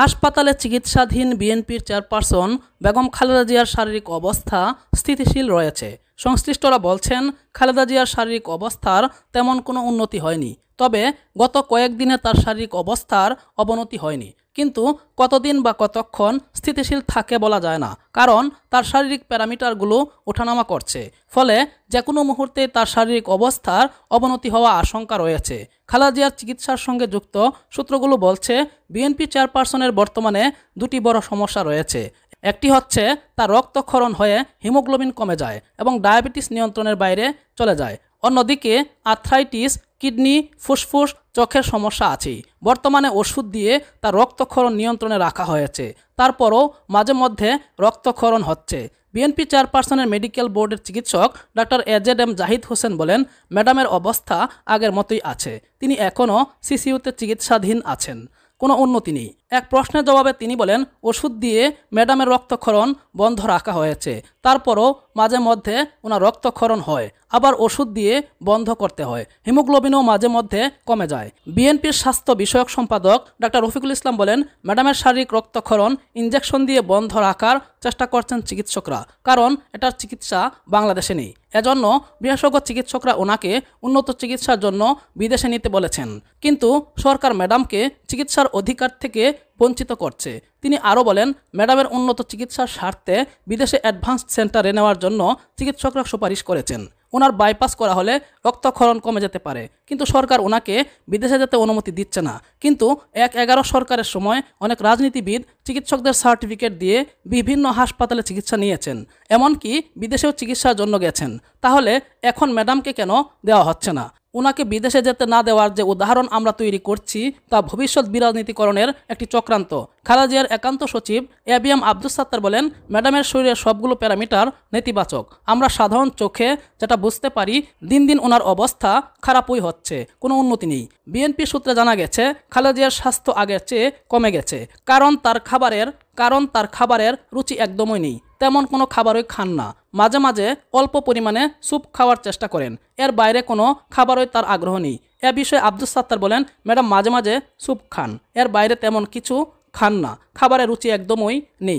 হাসপাতালে চিকিৎসাধীন বিএনপির চেয়ারপারসন বেগম খালেদা জিয়ার শারীরিক অবস্থা স্থিতিশীল রয়েছে সংশ্লিষ্টরা বলছেন খালেদা জিয়ার শারীরিক অবস্থার তেমন কোনো উন্নতি হয়নি তবে গত কয়েকদিনে তার শারীরিক অবস্থার অবনতি হয়নি কিন্তু কতদিন বা কতক্ষণ স্থিতিশীল থাকে বলা যায় না কারণ তার শারীরিক প্যারামিটারগুলো ওঠানামা করছে ফলে যে কোনো মুহূর্তে তার শারীরিক অবস্থার অবনতি হওয়া আশঙ্কা রয়েছে খালাজিয়ার চিকিৎসার সঙ্গে যুক্ত সূত্রগুলো বলছে বিএনপি চেয়ারপারসনের বর্তমানে দুটি বড় সমস্যা রয়েছে একটি হচ্ছে তার রক্তক্ষরণ হয়ে হিমোগ্লোবিন কমে যায় এবং ডায়াবেটিস নিয়ন্ত্রণের বাইরে চলে যায় অন্যদিকে আর্থ্রাইটিস কিডনি ফুসফুস চোখের সমস্যা আছে বর্তমানে ওষুধ দিয়ে তার রক্তক্ষরণ নিয়ন্ত্রণে রাখা হয়েছে তারপরও মাঝে মধ্যে রক্তক্ষরণ হচ্ছে বিএনপি চেয়ারপারসনের মেডিকেল বোর্ডের চিকিৎসক doctor AZ M Zahid Hossain বলেন ম্যাডামের অবস্থা আগের মতোই আছে তিনি এখনও সিসিউতে চিকিৎসাধীন আছেন কোনো উন্নতি নেই এক প্রশ্নের জবাবে তিনি বলেন ওষুধ দিয়ে ম্যাডামের রক্তক্ষরণ বন্ধ রাখা হয়েছে তারপরও মাঝে মধ্যে ওনার রক্তক্ষরণ হয় আবার ওষুধ দিয়ে বন্ধ করতে হয় হিমোগ্লোবিনও মাঝে মধ্যে কমে যায় বিএনপির স্বাস্থ্য বিষয়ক সম্পাদক ডাক্তার রফিকুল ইসলাম বলেন ম্যাডামের শারীরিক রক্তক্ষরণ ইঞ্জেকশন দিয়ে বন্ধ রাখার চেষ্টা করছেন চিকিৎসকরা কারণ এটার চিকিৎসা বাংলাদেশে নেই এজন্য বিশেষজ্ঞ চিকিৎসকরা ওনাকে উন্নত চিকিৎসার জন্য বিদেশে নিতে বলেছেন কিন্তু সরকার ম্যাডামকে চিকিৎসার অধিকার থেকে বঞ্চিত করছে তিনি আরও বলেন ম্যাডামের উন্নত চিকিৎসার স্বার্থে বিদেশে অ্যাডভান্স সেন্টারে নেওয়ার জন্য চিকিৎসকরা সুপারিশ করেছেন ওনার বাইপাস করা হলে রক্তক্ষরণ কমে যেতে পারে কিন্তু সরকার ওনাকে বিদেশে যেতে অনুমতি দিচ্ছে না কিন্তু এক এগারো সরকারের সময় অনেক রাজনীতিবিদ চিকিৎসকদের সার্টিফিকেট দিয়ে বিভিন্ন হাসপাতালে চিকিৎসা নিয়েছেন এমনকি বিদেশেও চিকিৎসার জন্য গেছেন তাহলে এখন ম্যাডামকে কেন দেওয়া হচ্ছে না ওনাকে বিদেশে যেতে না দেওয়ার যে উদাহরণ আমরা তৈরি করছি তা ভবিষ্যৎ বিরাজনীতিকরণের একটি চক্রান্ত খালাজিয়ার জিয়ার একান্ত সচিব A B M Abdul Sattar বলেন ম্যাডামের শরীরের সবগুলো প্যারামিটার নেতিবাচক আমরা সাধারণ চোখে যেটা বুঝতে পারি দিন দিন ওনার অবস্থা খারাপই হচ্ছে কোনো উন্নতি নেই বিএনপি সূত্রে জানা গেছে খালাজিয়ার জিয়ার স্বাস্থ্য আগের চেয়ে কমে গেছে কারণ তার খাবারের কারণ তার খাবারের রুচি একদমই নেই তেমন কোনো খাবারই খান না মাঝে মাঝে অল্প পরিমাণে স্যুপ খাওয়ার চেষ্টা করেন এর বাইরে কোনো খাবারই তার আগ্রহ নেই এ বিষয়ে আব্দুল সাত্তার বলেন ম্যাডাম মাঝে মাঝে স্যুপ খান এর বাইরে তেমন কিছু খান না খাবারের রুচি একদমই নেই